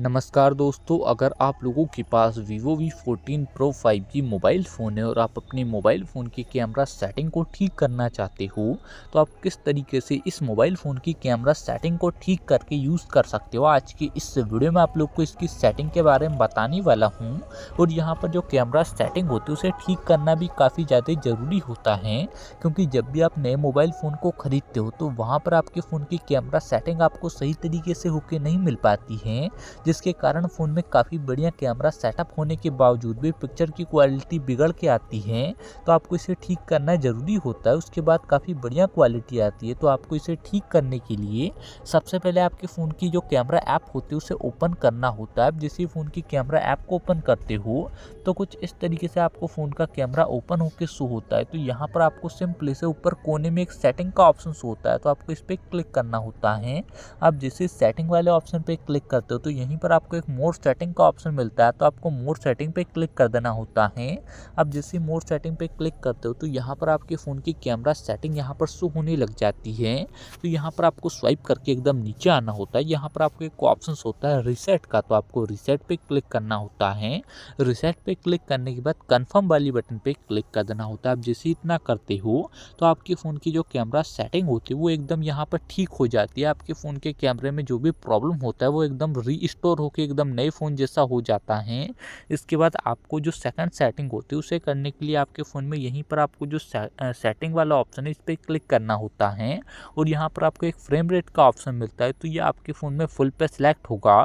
नमस्कार दोस्तों अगर आप लोगों के पास Vivo V fourteen pro five mobile phone है और आप अपने मोबाइल फ़ोन की कैमरा सेटिंग को ठीक करना चाहते हो तो आप किस तरीके से इस मोबाइल फ़ोन की कैमरा सेटिंग को ठीक करके यूज़ कर सकते हो आज की इस वीडियो में आप लोग को इसकी सेटिंग के बारे में बताने वाला हूँ और यहाँ पर जो कैमरा सेटिंग होती है उसे ठीक करना भी काफ़ी ज़्यादा ज़रूरी होता है क्योंकि जब भी आप नए मोबाइल फ़ोन को ख़रीदते हो तो वहाँ पर आपके फ़ोन की कैमरा सेटिंग आपको सही तरीके से होके नहीं मिल पाती है जिसके कारण फ़ोन में काफ़ी बढ़िया कैमरा सेटअप होने के बावजूद भी पिक्चर की क्वालिटी बिगड़ के आती है तो आपको इसे ठीक करना ज़रूरी होता है उसके बाद काफ़ी बढ़िया क्वालिटी आती है तो आपको इसे ठीक करने के लिए सबसे पहले आपके फ़ोन की जो कैमरा ऐप होती है उसे ओपन करना होता है जैसे फ़ोन की कैमरा ऐप को ओपन करते हो तो कुछ इस तरीके से आपको फ़ोन का कैमरा ओपन होकर शो होता है तो यहाँ पर आपको सिंपली से ऊपर कोने में एक सेटिंग का ऑप्शन शो होता है तो आपको इस पर क्लिक करना होता है आप जैसे सेटिंग वाले ऑप्शन पर क्लिक करते हो तो यहीं यहीं पर आपको एक मोर सेटिंग का ऑप्शन मिलता है तो आपको मोर सेटिंग पे क्लिक कर देना होता है अब जैसे मोर सेटिंग पे क्लिक करते हो तो यहाँ पर आपके फ़ोन की कैमरा सेटिंग यहाँ पर शो होने लग जाती है तो यहाँ पर आपको स्वाइप करके एकदम नीचे आना होता है यहाँ पर आपको एक ऑप्शन होता है रिसेट का तो आपको रिसेट पर क्लिक करना होता है रिसेट पर क्लिक करने के बाद कन्फर्म वाली बटन पर क्लिक कर देना होता है अब जैसे इतना करते हो तो आपके फ़ोन की जो कैमरा सेटिंग होती है वो एकदम यहाँ पर ठीक हो जाती है आपके फ़ोन के कैमरे में जो भी प्रॉब्लम होता है वो एकदम री तो रिस्टोर होकर एकदम नए फ़ोन जैसा हो जाता है इसके बाद आपको जो सेकंड सेटिंग होती है उसे करने के लिए आपके फ़ोन में यहीं पर आपको जो सेटिंग वाला ऑप्शन है इस पर क्लिक करना होता है और यहाँ पर आपको एक फ्रेम रेट का ऑप्शन मिलता है तो ये आपके फ़ोन में फुल पे सिलेक्ट होगा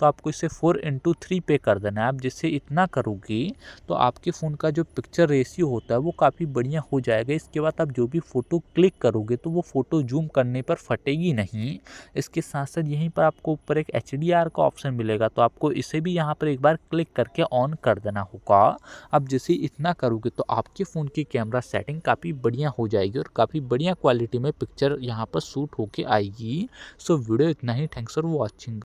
तो आपको इसे फोर इंटू थ्री पे कर देना है आप जिससे इतना करोगे तो आपके फ़ोन का जो पिक्चर रेशियो होता है वो काफ़ी बढ़िया हो जाएगा इसके बाद आप जो भी फ़ोटो क्लिक करोगे तो वो फ़ोटो जूम करने पर फटेगी नहीं इसके साथ साथ यहीं पर आपको ऊपर एक एच का ऑप्शन ऑप्शन मिलेगा तो आपको इसे भी यहाँ पर एक बार क्लिक करके ऑन कर देना होगा अब जैसे इतना करोगे तो आपके फ़ोन की कैमरा सेटिंग काफ़ी बढ़िया हो जाएगी और काफ़ी बढ़िया क्वालिटी में पिक्चर यहाँ पर शूट होके आएगी सो वीडियो इतना ही थैंक्स फॉर वॉचिंग